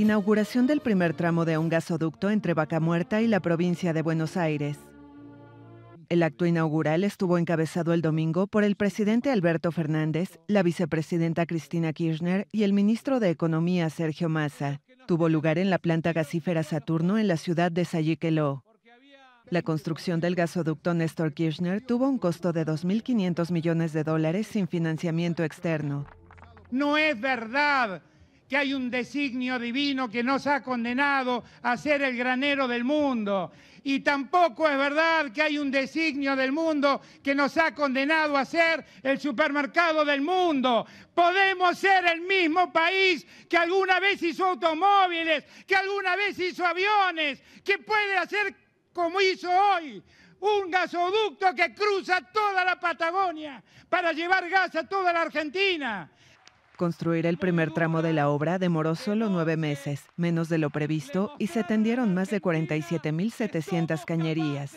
Inauguración del primer tramo de un gasoducto entre Vaca Muerta y la provincia de Buenos Aires. El acto inaugural estuvo encabezado el domingo por el presidente Alberto Fernández, la vicepresidenta Cristina Kirchner y el ministro de Economía Sergio Massa. Tuvo lugar en la planta gasífera Saturno en la ciudad de Sayqueló. La construcción del gasoducto Néstor Kirchner tuvo un costo de 2.500 millones de dólares sin financiamiento externo. No es verdad que hay un designio divino que nos ha condenado a ser el granero del mundo. Y tampoco es verdad que hay un designio del mundo que nos ha condenado a ser el supermercado del mundo. Podemos ser el mismo país que alguna vez hizo automóviles, que alguna vez hizo aviones, que puede hacer como hizo hoy un gasoducto que cruza toda la Patagonia para llevar gas a toda la Argentina. Construir el primer tramo de la obra demoró solo nueve meses, menos de lo previsto, y se tendieron más de 47.700 cañerías.